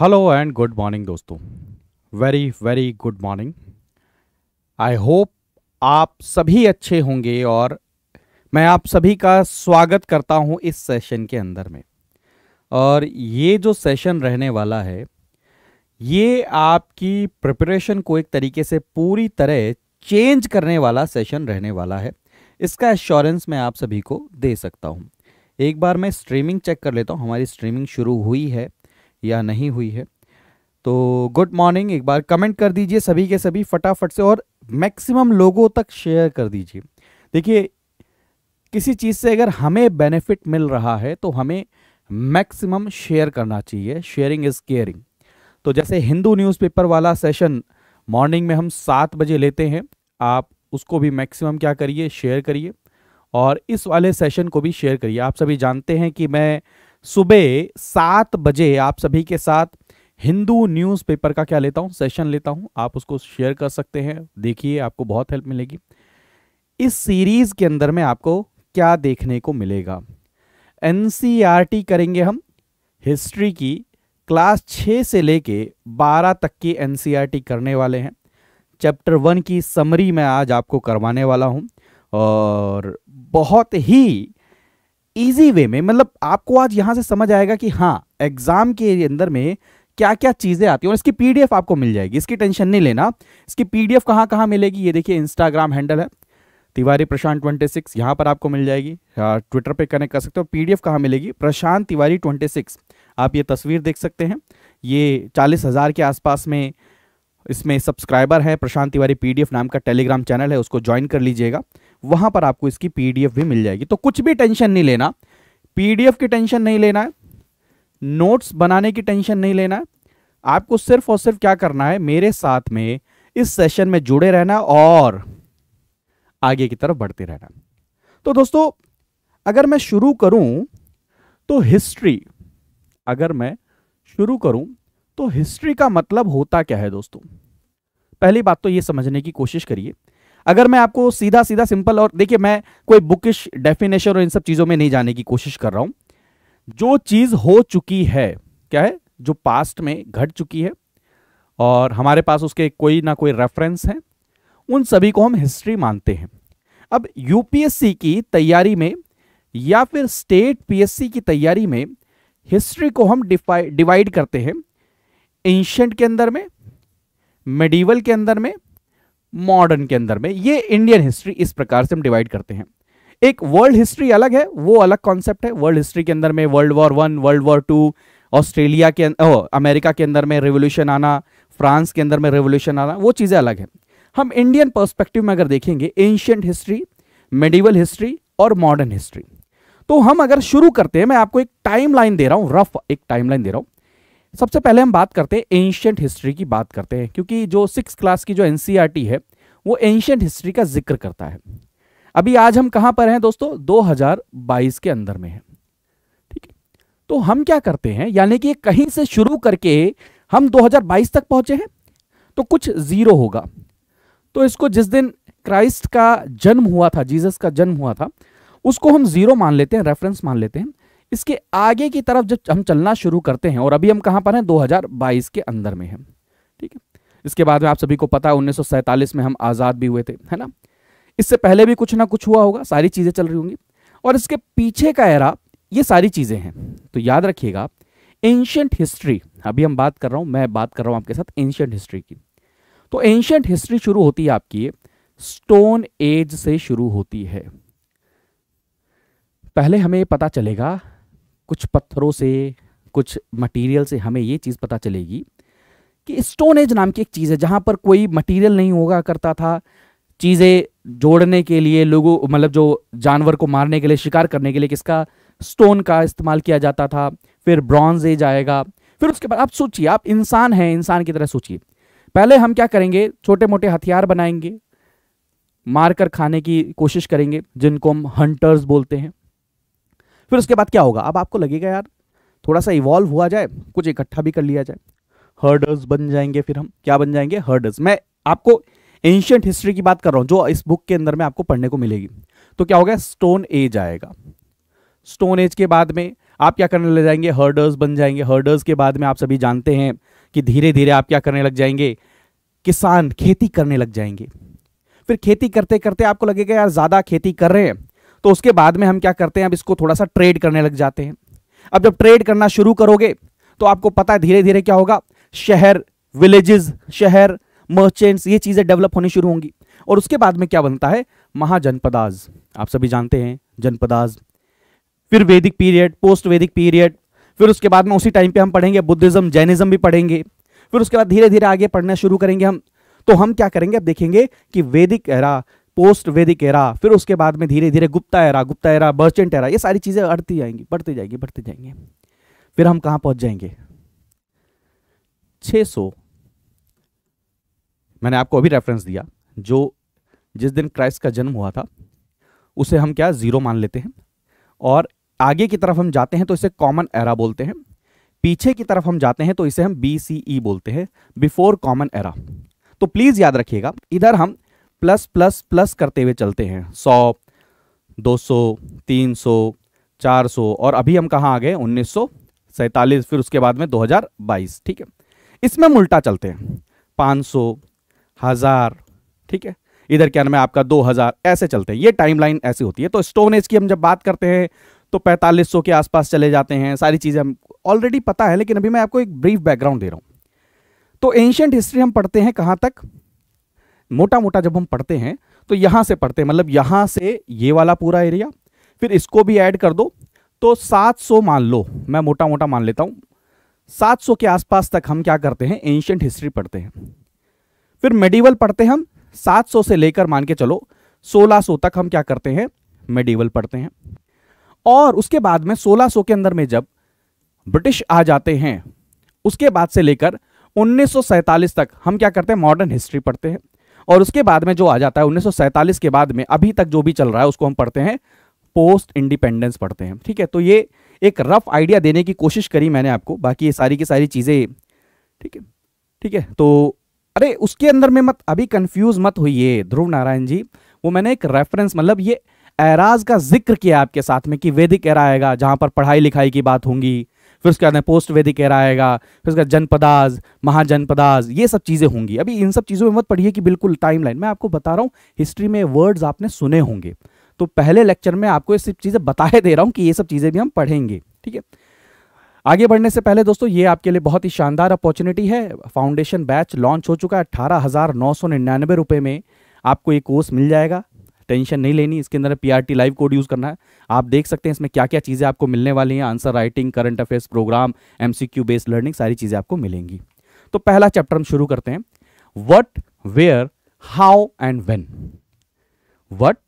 hello and good morning दोस्तों very very good morning I hope आप सभी अच्छे होंगे और मैं आप सभी का स्वागत करता हूं इस सेशन के अंदर में और ये जो सेशन रहने वाला है ये आपकी प्रिपरेशन को एक तरीके से पूरी तरह चेंज करने वाला सेशन रहने वाला है इसका एश्योरेंस मैं आप सभी को दे सकता हूं एक बार मैं स्ट्रीमिंग चेक कर लेता हूं हमारी स्ट्रीमिंग शुरू हुई है या नहीं हुई है तो गुड मॉर्निंग एक बार कमेंट कर दीजिए सभी के सभी फटाफट से और मैक्सिमम लोगों तक शेयर कर दीजिए देखिए किसी चीज़ से अगर हमें बेनिफिट मिल रहा है तो हमें मैक्सिमम शेयर करना चाहिए शेयरिंग इज़ केयरिंग तो जैसे हिंदू न्यूज़पेपर वाला सेशन मॉर्निंग में हम सात बजे लेते हैं आप उसको भी मैक्सिमम क्या करिए शेयर करिए और इस वाले सेशन को भी शेयर करिए आप सभी जानते हैं कि मैं सुबह सात बजे आप सभी के साथ हिंदू न्यूज़पेपर का क्या लेता हूँ सेशन लेता हूँ आप उसको शेयर कर सकते हैं देखिए आपको बहुत हेल्प मिलेगी इस सीरीज के अंदर में आपको क्या देखने को मिलेगा एन करेंगे हम हिस्ट्री की क्लास छः से लेके बारह तक की एन करने वाले हैं चैप्टर वन की समरी मैं आज आपको करवाने वाला हूँ और बहुत ही ईजी वे में मतलब आपको आज यहाँ से समझ आएगा कि हाँ एग्ज़ाम के अंदर में क्या क्या चीज़ें आती हैं और इसकी पीडीएफ आपको मिल जाएगी इसकी टेंशन नहीं लेना इसकी पीडीएफ कहाँ कहाँ मिलेगी ये देखिए इंस्टाग्राम हैंडल है तिवारी प्रशांत ट्वेंटी सिक्स यहाँ पर आपको मिल जाएगी ट्विटर हाँ, पे कनेक्ट कर सकते हो पीडीएफ कहाँ मिलेगी प्रशांत तिवारी ट्वेंटी सिक्स आप ये तस्वीर देख सकते हैं ये चालीस हज़ार के आसपास में इसमें सब्सक्राइबर है प्रशांत तिवारी पीडीएफ नाम का टेलीग्राम चैनल है उसको ज्वाइन कर लीजिएगा वहां पर आपको इसकी पीडीएफ भी मिल जाएगी तो कुछ भी टेंशन नहीं लेना पीडीएफ की टेंशन नहीं लेना है नोट्स बनाने की टेंशन नहीं लेना है आपको सिर्फ और सिर्फ क्या करना है मेरे साथ में इस सेशन में जुड़े रहना और आगे की तरफ बढ़ते रहना तो दोस्तों अगर मैं शुरू करूं तो हिस्ट्री अगर मैं शुरू करूं तो हिस्ट्री का मतलब होता क्या है दोस्तों पहली बात तो यह समझने की कोशिश करिए अगर मैं आपको सीधा सीधा सिंपल और देखिए मैं कोई बुकिश डेफिनेशन और इन सब चीज़ों में नहीं जाने की कोशिश कर रहा हूँ जो चीज़ हो चुकी है क्या है जो पास्ट में घट चुकी है और हमारे पास उसके कोई ना कोई रेफरेंस हैं उन सभी को हम हिस्ट्री मानते हैं अब यूपीएससी की तैयारी में या फिर स्टेट पीएससी की तैयारी में हिस्ट्री को हम डिवाइड करते हैं एंशंट के अंदर में मेडिवल के अंदर में मॉडर्न के अंदर में ये इंडियन हिस्ट्री इस प्रकार से हम डिवाइड करते हैं एक वर्ल्ड हिस्ट्री अलग है वो अलग कॉन्सेप्ट है वर्ल्ड हिस्ट्री के अंदर में world war one world war two Australia के अं-, ओ, अमेरिका के अंदर में रिवोल्यूशन आना फ्रांस के अंदर में रेवोल्यूशन आना वो चीज़ें अलग है हम इंडियन पर्सपेक्टिव में अगर देखेंगे एंशियंट हिस्ट्री मेडिवल हिस्ट्री और मॉडर्न हिस्ट्री तो हम अगर शुरू करते हैं मैं आपको एक टाइमलाइन दे रहा हूँ रफ एक टाइमलाइन दे रहा हूँ सबसे पहले हम बात करते हैं एंशियंट हिस्ट्री की बात करते हैं क्योंकि जो सिक्स क्लास की जो एन e है वो एंशियंट हिस्ट्री का जिक्र करता है अभी आज हम कहाँ पर हैं दोस्तों 2022 के अंदर में ठीक है तो हम क्या करते हैं यानी कि कहीं से शुरू करके हम 2022 तक पहुंचे हैं तो कुछ जीरो होगा तो इसको जिस दिन क्राइस्ट का जन्म हुआ था जीसस का जन्म हुआ था उसको हम जीरो मान लेते हैं रेफरेंस मान लेते हैं इसके आगे की तरफ जब हम चलना शुरू करते हैं और अभी हम कहां पर हैं 2022 के अंदर में हैं ठीक है इसके बाद में आप सभी को पता है उन्नीस में हम आज़ाद भी हुए थे है ना इससे पहले भी कुछ ना कुछ हुआ होगा सारी चीज़ें चल रही होंगी और इसके पीछे का एरा ये सारी चीज़ें हैं तो याद रखिएगा एंशियंट हिस्ट्री अभी हम बात कर रहा हूं मैं बात कर रहा हूँ आपके साथ एंशियंट हिस्ट्री की तो एंशियंट हिस्ट्री शुरू होती है आपकी स्टोन एज से शुरू होती है पहले हमें पता चलेगा कुछ पत्थरों से कुछ मटेरियल से हमें ये चीज़ पता चलेगी कि स्टोन एज नाम की एक चीज़ है जहाँ पर कोई मटेरियल नहीं होगा करता था चीज़ें जोड़ने के लिए लोगों मतलब जो जानवर को मारने के लिए शिकार करने के लिए किसका स्टोन का इस्तेमाल किया जाता था फिर ब्रॉन्ज एज आएगा फिर उसके बाद आप सोचिए आप इंसान हैं इंसान की तरह सोचिए पहले हम क्या करेंगे छोटे मोटे हथियार बनाएंगे मार कर खाने की कोशिश करेंगे जिनको हम हंटर्स बोलते हैं फिर उसके बाद क्या होगा अब आपको लगेगा यार थोड़ा सा इवॉल्व हुआ जाए कुछ इकट्ठा भी कर लिया जाए हर्डर्स बन जाएंगे फिर हम क्या बन जाएंगे हर्डर्स मैं आपको एंशियंट हिस्ट्री की बात कर रहा हूँ जो इस बुक के अंदर में आपको पढ़ने को मिलेगी तो क्या होगा स्टोन एज आएगा स्टोन एज के बाद में आप क्या करने लग जाएंगे हर्डर्स बन जाएंगे हर्डर्स के बाद में आप सभी जानते हैं कि धीरे धीरे आप क्या करने लग जाएंगे किसान खेती करने लग जाएंगे फिर खेती करते करते आपको लगेगा यार ज़्यादा खेती कर रहे हैं तो उसके बाद में हम क्या करते हैं अब इसको थोड़ा सा ट्रेड करने लग जाते हैं अब जब ट्रेड करना शुरू करोगे तो आपको पता है धीरे धीरे क्या होगा शहर विलेजेस शहर मर्चेंट्स ये चीज़ें डेवलप होनी शुरू होंगी और उसके बाद में क्या बनता है महाजनपदाज आप सभी जानते हैं जनपदाज फिर वैदिक पीरियड पोस्ट वैदिक पीरियड फिर उसके बाद में उसी टाइम पे हम पढ़ेंगे बुद्धिज्म जैनिज्म भी पढ़ेंगे फिर उसके बाद धीरे धीरे आगे पढ़ना शुरू करेंगे हम तो हम क्या करेंगे अब देखेंगे कि वैदिक एरा पोस्ट वैदिक एरा फिर उसके बाद में धीरे धीरे गुप्ता एरा गुप्ता एरा बर्चेंट एरा ये सारी चीज़ें अड़ती जाएंगी बढ़ती जाएंगी बढ़ती जाएंगी फिर हम कहाँ पहुँच जाएंगे 600 मैंने आपको अभी रेफरेंस दिया जो जिस दिन क्राइस्ट का जन्म हुआ था उसे हम क्या ज़ीरो मान लेते हैं और आगे की तरफ हम जाते हैं तो इसे कॉमन एरा बोलते हैं पीछे की तरफ हम जाते हैं तो इसे हम बी सी ई बोलते हैं बिफोर कॉमन एरा तो प्लीज़ याद रखिएगा इधर हम प्लस प्लस प्लस करते हुए चलते हैं सौ दो सौ तीन सौ चार सौ और अभी हम कहाँ आ गए उन्नीस सौ सैंतालीस फिर उसके बाद में दो हजार बाईस ठीक है इसमें हम उल्टा चलते हैं पाँच सौ हज़ार ठीक है इधर क्या नाम है आपका दो हज़ार ऐसे चलते हैं ये टाइम लाइन ऐसी होती है तो स्टोन एज की हम जब बात करते हैं तो पैंतालीस सौ के आसपास चले जाते हैं सारी चीज़ें हम ऑलरेडी पता है लेकिन अभी मैं आपको एक ब्रीफ बैकग्राउंड दे रहा हूँ तो एंशियंट हिस्ट्री हम पढ़ते हैं कहाँ तक मोटा मोटा जब हम पढ़ते हैं तो यहाँ से पढ़ते हैं मतलब यहाँ से ये वाला पूरा एरिया फिर इसको भी ऐड कर दो तो 700 मान लो मैं मोटा मोटा मान लेता हूँ 700 के आसपास तक हम क्या करते हैं एंशियंट हिस्ट्री पढ़ते हैं फिर मेडिवल पढ़ते हम 700 से लेकर मान के चलो 1600 तक हम क्या करते हैं मेडिवल पढ़ते हैं और उसके बाद में 1600 के अंदर में जब ब्रिटिश आ जाते हैं उसके बाद से लेकर 1947 तक हम क्या करते हैं मॉडर्न हिस्ट्री पढ़ते हैं और उसके बाद में जो आ जाता है उन्नीस के बाद में अभी तक जो भी चल रहा है उसको हम पढ़ते हैं पोस्ट इंडिपेंडेंस पढ़ते हैं ठीक है तो ये एक रफ आइडिया देने की कोशिश करी मैंने आपको बाकी ये सारी की सारी चीज़ें ठीक है ठीक है तो अरे उसके अंदर में मत अभी कंफ्यूज मत होइए ध्रुव नारायण जी वो मैंने एक रेफरेंस मतलब ये एराज का जिक्र किया आपके साथ में कि वैदिक एरा आएगा जहाँ पर पढ़ाई लिखाई की बात होंगी फिर उसके बाद पोस्ट वैदिक एरा आएगा फिर बाद जनपदाज महाजनपदाज ये सब चीज़ें होंगी अभी इन सब चीज़ों में मत पढ़िए कि बिल्कुल टाइमलाइन मैं आपको बता रहा हूँ हिस्ट्री में वर्ड्स आपने सुने होंगे तो पहले लेक्चर में आपको ये सब चीज़ें बताए दे रहा हूँ कि ये सब चीज़ें भी हम पढ़ेंगे ठीक है आगे बढ़ने से पहले दोस्तों ये आपके लिए बहुत ही शानदार अपॉर्चुनिटी है फाउंडेशन बैच लॉन्च हो चुका है अट्ठारह हज़ार नौ सौ निन्यानवे रुपये में आपको ये कोर्स मिल जाएगा टेंशन नहीं लेनी इसके अंदर पीआरटी लाइव कोड यूज़ करना है आप देख सकते हैं इसमें क्या क्या चीज़ें आपको मिलने वाली हैं answer writing current affairs programme MCQ based learning सारी चीज़ें आपको मिलेंगी तो पहला चैप्टर हम शुरू करते हैं what where how and when what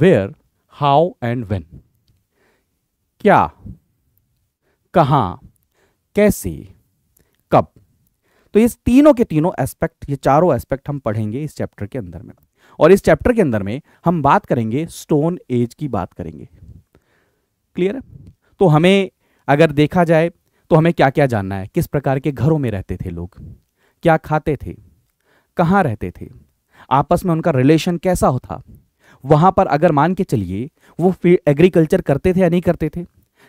where how and when क्या कहाँ कैसे कब तो ये तीनों के तीनों एस्पेक्ट ये चारों एस्पेक्ट हम पढ़ेंगे इस चैप्टर के अंदर में और इस चैप्टर के अंदर में हम बात करेंगे स्टोन एज की बात करेंगे क्लियर है तो हमें अगर देखा जाए तो हमें क्या क्या जानना है किस प्रकार के घरों में रहते थे लोग क्या खाते थे कहाँ रहते थे आपस में उनका रिलेशन कैसा होता वहाँ पर अगर मान के चलिए वो एग्रीकल्चर करते थे या नहीं करते थे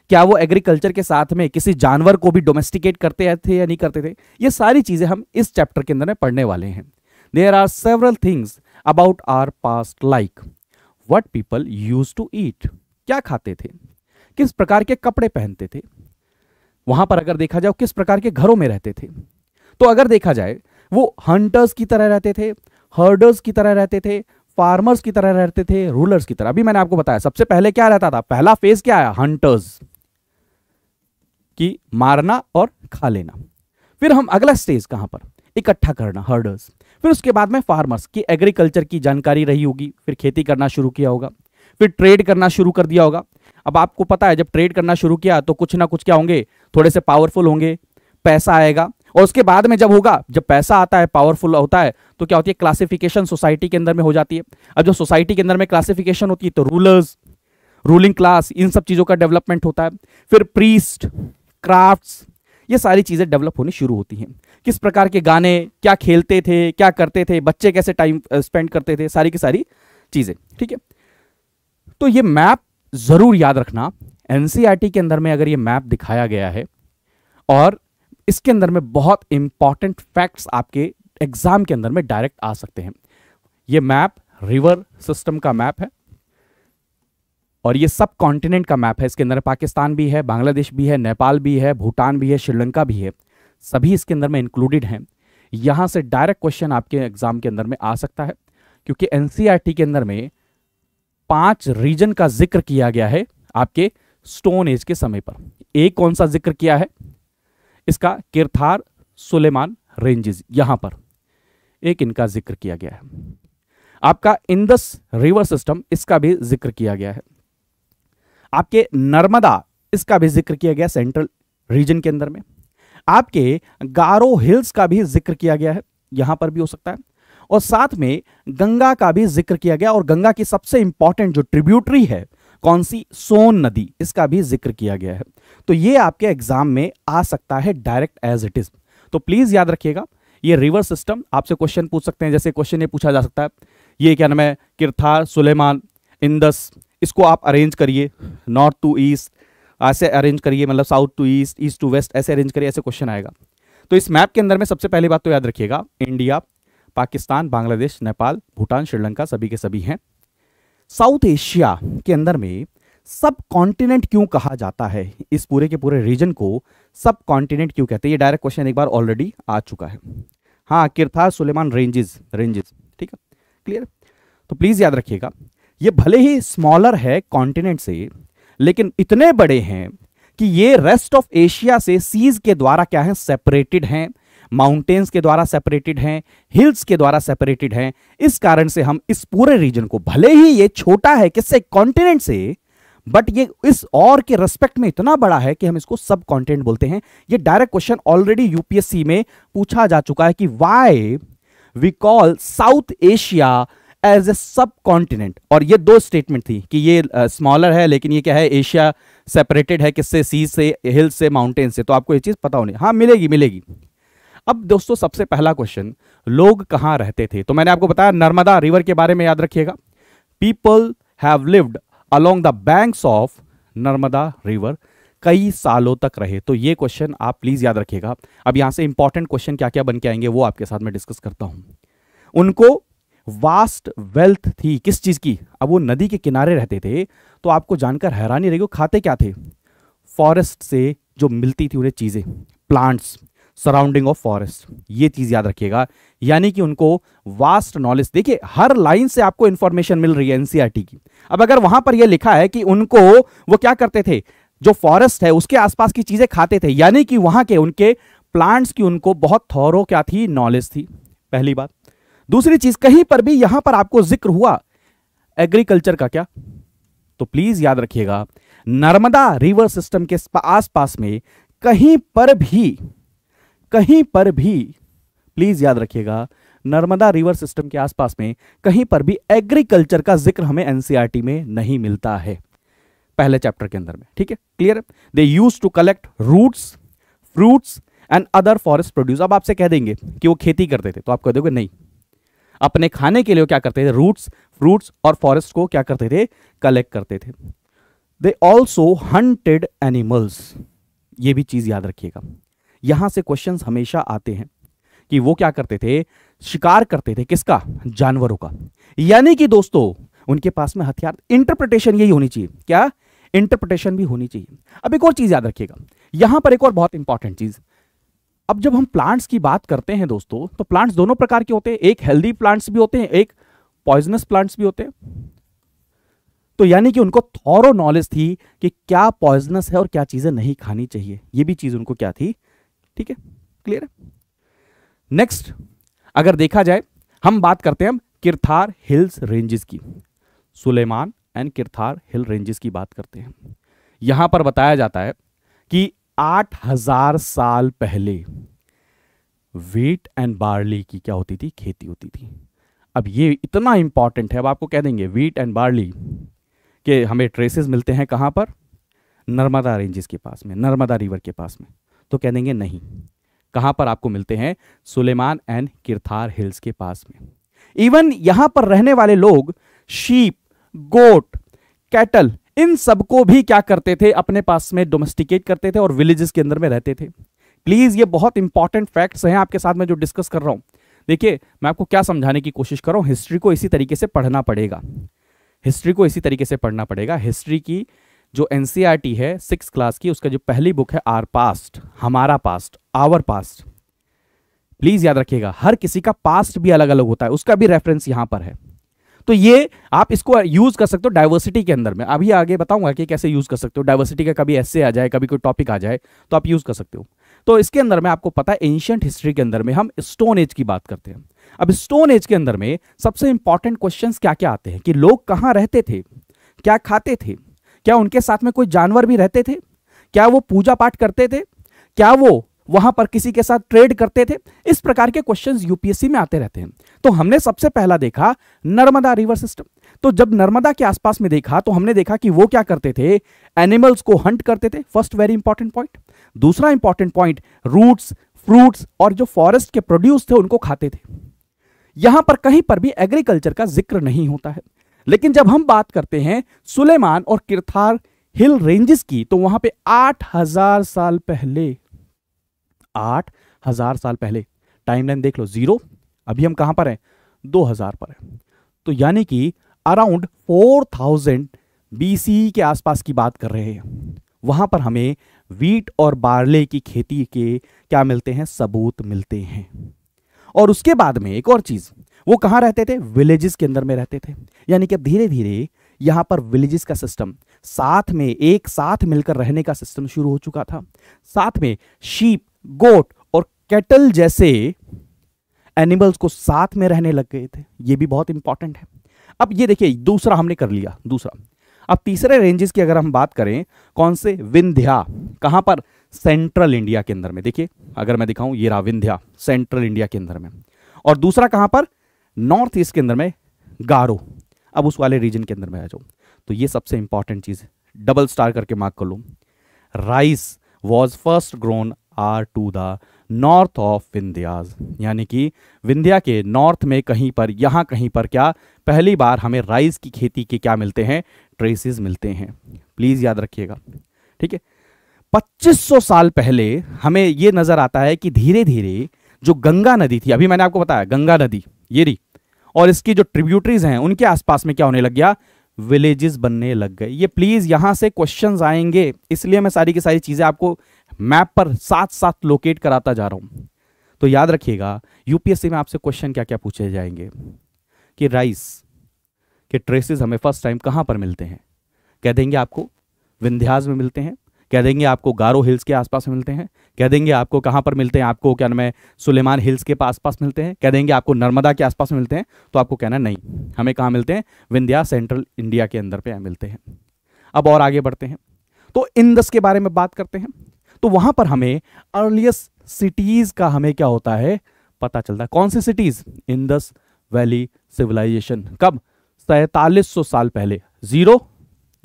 क्या वो एग्रीकल्चर के साथ में किसी जानवर को भी डोमेस्टिकेट करते थे या नहीं करते थे ये सारी चीज़ें हम इस चैप्टर के अंदर में पढ़ने वाले हैं there are several things about our past like what people use to eat क्या खाते थे किस प्रकार के कपड़े पहनते थे वहां पर अगर देखा जाए किस प्रकार के घरों में रहते थे तो अगर देखा जाए वो हंटर्स की तरह रहते थे हर्डर्स की तरह रहते थे फार्मर्स की तरह रहते थे रूलर्स की तरह अभी मैंने आपको बताया सबसे पहले क्या रहता था पहला फेज क्या आया हंटर्स कि मारना और खा लेना फिर हम अगला स्टेज कहां पर इकट्ठा करना हर्डर्स फिर उसके बाद में फार्मर्स की एग्रीकल्चर की जानकारी रही होगी फिर खेती करना शुरू किया होगा फिर ट्रेड करना शुरू कर दिया होगा अब आपको पता है जब ट्रेड करना शुरू किया तो कुछ ना कुछ क्या होंगे थोड़े से पावरफुल होंगे पैसा आएगा और उसके बाद में जब होगा जब पैसा आता है पावरफुल होता है तो क्या होती है क्लासिफिकेशन सोसाइटी के अंदर में हो जाती है अब जब सोसाइटी के अंदर में क्लासिफिकेशन होती है तो रूलर्स रूलिंग क्लास इन सब चीज़ों का डेवलपमेंट होता है फिर प्रीस्ट क्राफ्ट्स ये सारी चीज़ें डेवलप होनी शुरू होती हैं किस प्रकार के गाने क्या खेलते थे क्या करते थे बच्चे कैसे टाइम स्पेंड करते थे सारी की सारी चीज़ें ठीक है तो ये मैप ज़रूर याद रखना एन e के अंदर में अगर ये मैप दिखाया गया है और इसके अंदर में बहुत इंपॉर्टेंट फैक्ट्स आपके एग्ज़ाम के अंदर में डायरेक्ट आ सकते हैं ये मैप रिवर सिस्टम का मैप है और ये सब कॉन्टिनेंट का मैप है इसके अंदर पाकिस्तान भी है बांग्लादेश भी है नेपाल भी है भूटान भी है श्रीलंका भी है सभी इसके अंदर में इंक्लूडेड हैं यहाँ से डायरेक्ट क्वेश्चन आपके एग्जाम के अंदर में आ सकता है क्योंकि एन e के अंदर में पांच रीजन का जिक्र किया गया है आपके स्टोन एज के समय पर एक कौन सा जिक्र किया है इसका किरथार सुलेमान रेंजेस यहां पर एक इनका जिक्र किया गया है आपका इंदस रिवर सिस्टम इसका भी जिक्र किया गया है आपके नर्मदा इसका भी जिक्र किया गया सेंट्रल रीजन के अंदर में आपके गारो हिल्स का भी जिक्र किया गया है यहां पर भी हो सकता है और साथ में गंगा का भी जिक्र किया गया और गंगा की सबसे इंपॉर्टेंट जो ट्रिब्यूटरी है कौन सी सोन नदी इसका भी जिक्र किया गया है तो ये आपके एग्जाम में आ सकता है डायरेक्ट एज इट इज तो प्लीज याद रखिएगा ये रिवर सिस्टम आपसे क्वेश्चन पूछ सकते हैं जैसे क्वेश्चन ये पूछा जा सकता है ये क्या नाम है किरथार सुलेमान इंदस इसको आप अरेंज करिए नॉर्थ टू ईस्ट ऐसे अरेंज करिए मतलब south to east east to west ऐसे अरेंज करिए ऐसे क्वेश्चन आएगा तो इस मैप के अंदर में सबसे पहली बात तो याद रखिएगा इंडिया पाकिस्तान बांग्लादेश नेपाल भूटान श्रीलंका सभी के सभी हैं साउथ एशिया के अंदर में सब कॉन्टिनेंट क्यों कहा जाता है इस पूरे के पूरे रीजन को सब कॉन्टिनेंट क्यों कहते हैं ये डायरेक्ट क्वेश्चन एक बार ऑलरेडी आ चुका है हाँ किरथार सुलेमान रेंजेस रेंजेस ठीक है क्लियर तो प्लीज़ याद रखिएगा ये भले ही स्मॉलर है कॉन्टिनेंट से लेकिन इतने बड़े हैं कि ये रेस्ट ऑफ एशिया से सीज के द्वारा क्या है सेपरेटेड हैं माउंटेन्स के द्वारा सेपरेटेड हैं हिल्स के द्वारा सेपरेटेड हैं इस कारण से हम इस पूरे रीजन को भले ही ये छोटा है किससे कॉन्टिनेंट से बट ये इस और के रेस्पेक्ट में इतना बड़ा है कि हम इसको सब कॉन्टिनेंट बोलते हैं ये डायरेक्ट क्वेश्चन ऑलरेडी यूपीएससी में पूछा जा चुका है कि why we call South Asia as a subcontinent और ये दो स्टेटमेंट थी कि ये स्मॉलर है लेकिन ये क्या है एशिया सेपरेटेड है किससे सी से हिल्स से माउंटेन से तो आपको ये चीज़ पता होनी हाँ मिलेगी मिलेगी अब दोस्तों सबसे पहला क्वेश्चन लोग कहाँ रहते थे तो मैंने आपको बताया नर्मदा रिवर के बारे में याद रखिएगा people have lived along the banks of Narmada river कई सालों तक रहे तो ये क्वेश्चन आप प्लीज़ याद रखिएगा अब यहां से इंपॉर्टेंट क्वेश्चन क्या क्या बन के आएंगे वो आपके साथ मैं डिस्कस करता हूं उनको वास्ट वेल्थ थी किस चीज़ की अब वो नदी के किनारे रहते थे तो आपको जानकर हैरानी रहेगी खाते क्या थे फॉरेस्ट से जो मिलती थी उन्हें चीज़ें प्लांट्स सराउंडिंग ऑफ फॉरेस्ट ये चीज़ याद रखिएगा यानी कि उनको वास्ट नॉलेज देखिए हर लाइन से आपको इंफॉर्मेशन मिल रही है एनसीआरटी e की अब अगर वहां पर यह लिखा है कि उनको वो क्या करते थे जो फॉरेस्ट है उसके आसपास की चीज़ें खाते थे यानी कि वहां के उनके प्लांट्स की उनको बहुत थौरों क्या थी नॉलेज थी पहली बात दूसरी चीज कहीं पर भी यहां पर आपको जिक्र हुआ एग्रीकल्चर का क्या तो प्लीज याद रखिएगा नर्मदा रिवर सिस्टम के आसपास में कहीं पर भी कहीं पर भी प्लीज याद रखिएगा नर्मदा रिवर सिस्टम के आसपास में कहीं पर भी एग्रीकल्चर का जिक्र हमें एनसीआरटी e में नहीं मिलता है पहले चैप्टर के अंदर में ठीक है clear they use to collect roots fruits and other forest produce अब आपसे कह देंगे कि वो खेती करते थे तो आप कह दोगे नहीं अपने खाने के लिए क्या करते थे रूट्स फ्रूट्स और फॉरेस्ट को क्या करते थे कलेक्ट करते थे दे ऑल्सो हंटेड एनिमल्स ये भी चीज़ याद रखिएगा यहां से क्वेश्चंस हमेशा आते हैं कि वो क्या करते थे शिकार करते थे किसका जानवरों का यानी कि दोस्तों उनके पास में हथियार इंटरप्रिटेशन यही होनी चाहिए क्या इंटरप्रिटेशन भी होनी चाहिए अब एक और चीज़ याद रखिएगा यहां पर एक और बहुत इंपॉर्टेंट चीज़ अब जब हम प्लांट्स की बात करते हैं दोस्तों तो प्लांट्स दोनों प्रकार के होते हैं एक हेल्दी प्लांट्स भी होते हैं एक पॉइजनस प्लांट्स भी होते हैं तो यानी कि उनको थोड़ो नॉलेज थी कि क्या पॉइजनस है और क्या चीजें नहीं खानी चाहिए यह भी चीज उनको क्या थी ठीक है क्लियर है नेक्स्ट अगर देखा जाए हम बात करते हैं हम किरथार हिल्स रेंजेस की Sulaiman and Kirthar hill ranges की बात करते हैं यहां पर बताया जाता है कि आठ हजार साल पहले वीट एंड बार्ली की क्या होती थी खेती होती थी अब ये इतना इंपॉर्टेंट है अब आपको कह देंगे वीट एंड बार्ली के हमें ट्रेसेस मिलते हैं कहाँ पर नर्मदा रेंजेस के पास में नर्मदा रिवर के पास में तो कह देंगे नहीं कहाँ पर आपको मिलते हैं सुलेमान एंड किरथार हिल्स के पास में इवन यहाँ पर रहने वाले लोग शीप गोट कैटल इन सबको भी क्या करते थे अपने पास में डोमेस्टिकेट करते थे और विलेजेस के अंदर में रहते थे प्लीज़ ये बहुत इंपॉर्टेंट फैक्ट्स हैं आपके साथ में जो डिस्कस कर रहा हूं देखिए मैं आपको क्या समझाने की कोशिश कर रहा हूं हिस्ट्री को इसी तरीके से पढ़ना पड़ेगा हिस्ट्री को इसी तरीके से पढ़ना पड़ेगा हिस्ट्री की जो एन e है सिक्स क्लास की उसका जो पहली बुक है आर पास्ट हमारा पास्ट आवर पास्ट प्लीज़ याद रखिएगा हर किसी का पास्ट भी अलग अलग होता है उसका भी रेफरेंस यहां पर है तो ये आप इसको यूज कर सकते हो डाइवर्सिटी के अंदर में अभी आगे बताऊंगा कि कैसे यूज कर सकते हो डायवर्सिटी का कभी ऐसे आ जाए कभी कोई टॉपिक आ जाए तो आप यूज कर सकते हो तो इसके अंदर में आपको पता है एंशियंट हिस्ट्री के अंदर में हम स्टोन एज की बात करते हैं अब स्टोन एज के अंदर में सबसे इंपॉर्टेंट क्वेश्चन क्या क्या आते हैं कि लोग कहाँ रहते थे क्या खाते थे क्या उनके साथ में कोई जानवर भी रहते थे क्या वो पूजा पाठ करते थे क्या वो वहां पर किसी के साथ ट्रेड करते थे इस प्रकार के क्वेश्चंस यूपीएससी में आते रहते हैं तो हमने सबसे पहला देखा नर्मदा रिवर सिस्टम तो जब नर्मदा के आसपास में देखा तो हमने देखा कि वो क्या करते थे एनिमल्स को हंट करते थे फर्स्ट वेरी इंपॉर्टेंट पॉइंट दूसरा इंपॉर्टेंट पॉइंट रूट्स फ्रूट्स और जो फॉरेस्ट के प्रोड्यूस थे उनको खाते थे यहां पर कहीं पर भी एग्रीकल्चर का जिक्र नहीं होता है लेकिन जब हम बात करते हैं सुलेमान और किरथार हिल रेंजेस की तो वहां पे 8000 साल पहले आठ हजार साल पहले टाइमलाइन देख लो जीरो अभी हम कहां पर हैं दो हजार पर हैं तो यानी कि अराउंड फोर थाउजेंड बीसी के आसपास की बात कर रहे हैं वहां पर हमें वीट और बार्ले की खेती के क्या मिलते हैं सबूत मिलते हैं और उसके बाद में एक और चीज वो कहाँ रहते थे विलेजेस के अंदर में रहते थे यानी कि अब धीरे धीरे यहाँ पर विलेजेस का सिस्टम साथ में एक साथ मिलकर रहने का सिस्टम शुरू हो चुका था साथ में शीप गोट और कैटल जैसे एनिमल्स को साथ में रहने लग गए थे ये भी बहुत इंपॉर्टेंट है अब ये देखिए दूसरा हमने कर लिया दूसरा अब तीसरे रेंजेस की अगर हम बात करें कौन से विंध्या कहां पर सेंट्रल इंडिया के अंदर में देखिए अगर मैं दिखाऊं ये रहा विंध्या सेंट्रल इंडिया के अंदर में और दूसरा कहां पर नॉर्थ ईस्ट के अंदर में गारो अब उस वाले रीजन के अंदर में आ जाओ तो ये सबसे इंपॉर्टेंट चीज़ डबल स्टार करके मार्क कर लो rice was first grown are to the north of Vindhyas यानी कि विंध्या के नॉर्थ में कहीं पर यहाँ कहीं पर क्या पहली बार हमें राइस की खेती के क्या मिलते हैं ट्रेसेस मिलते हैं प्लीज़ याद रखिएगा ठीक है 2500 साल पहले हमें ये नज़र आता है कि धीरे धीरे जो गंगा नदी थी अभी मैंने आपको बताया गंगा नदी ये री और इसकी जो ट्रिब्यूटरीज हैं उनके आसपास में क्या होने लग गया विलेजेस बनने लग गए ये प्लीज़ यहाँ से क्वेश्चंस आएंगे इसलिए मैं सारी की सारी चीज़ें आपको मैप पर साथ साथ लोकेट कराता जा रहा हूं तो याद रखिएगा यूपीएससी में आपसे क्वेश्चन क्या क्या पूछे जाएंगे कि राइस के ट्रेसेस हमें फर्स्ट टाइम कहां पर मिलते हैं कह देंगे आपको विंध्याज में मिलते हैं कह देंगे आपको गारो हिल्स के आसपास मिलते हैं कह देंगे आपको कहां पर मिलते हैं आपको क्या नाम है सुलेमान हिल्स के पास पास मिलते हैं कह देंगे आपको नर्मदा के आसपास मिलते हैं तो आपको कहना नहीं हमें कहाँ मिलते हैं विंध्या सेंट्रल इंडिया के अंदर पे मिलते हैं अब और आगे बढ़ते हैं तो इंदस के बारे में बात करते हैं तो वहां पर हमें अर्लियस्ट सिटीज का हमें क्या होता है पता चलता है कौन सी सिटीज इंदस वैली सिविलाइजेशन कब सैतालीस साल पहले जीरो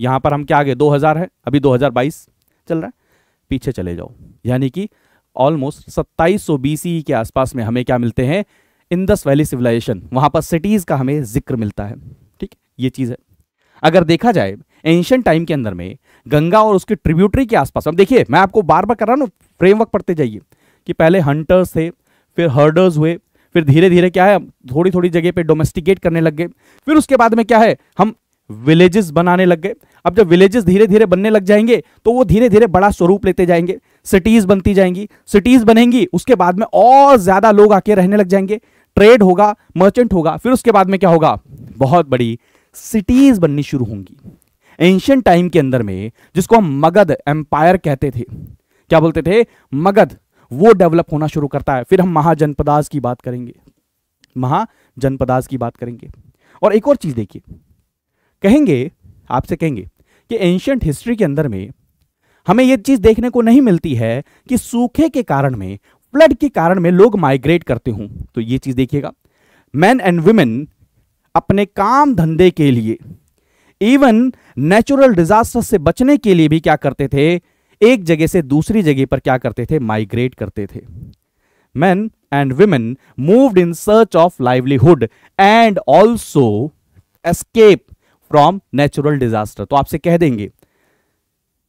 यहां पर हम क्या आगे 2000 है अभी 2022 चल रहा है पीछे चले जाओ यानी कि ऑलमोस्ट 2700 बीस के आसपास में हमें क्या मिलते हैं इंदस वैली सिविलाइजेशन वहां पर सिटीज का हमें जिक्र मिलता है ठीक ये चीज है अगर देखा जाए एंशियन टाइम के अंदर में गंगा और उसके ट्रिब्यूटरी के आसपास अब देखिए मैं आपको बार बार कर रहा हूँ फ्रेमवर्क पढ़ते जाइए कि पहले हंटर्स थे फिर हर्डर्स हुए फिर धीरे धीरे क्या है थोड़ी थोड़ी जगह पे डोमेस्टिकेट करने लग गए फिर उसके बाद में क्या है हम विलेजेस बनाने लग गए अब जब विलेजेस धीरे धीरे बनने लग जाएंगे तो वो धीरे धीरे बड़ा स्वरूप लेते जाएंगे सिटीज बनती जाएंगी सिटीज बनेंगी उसके बाद में और ज़्यादा लोग आके रहने लग जाएंगे ट्रेड होगा मर्चेंट होगा फिर उसके बाद में क्या होगा बहुत बड़ी सिटीज बननी शुरू होंगी एंशियंट टाइम के अंदर में जिसको हम मगध एम्पायर कहते थे क्या बोलते थे मगध वो डेवलप होना शुरू करता है फिर हम महाजनपदास की बात करेंगे महाजनपदास की बात करेंगे और एक और चीज देखिए कहेंगे आपसे कहेंगे कि एंशियंट हिस्ट्री के अंदर में हमें यह चीज देखने को नहीं मिलती है कि सूखे के कारण में फ्लड के कारण में लोग माइग्रेट करते हूं तो यह चीज देखिएगा मैन एंड वुमेन अपने काम धंधे के लिए इवन नेचुरल डिजास्टर से बचने के लिए भी क्या करते थे एक जगह से दूसरी जगह पर क्या करते थे माइग्रेट करते थे man and women moved in search of livelihood and also escape from natural disaster तो आपसे कह देंगे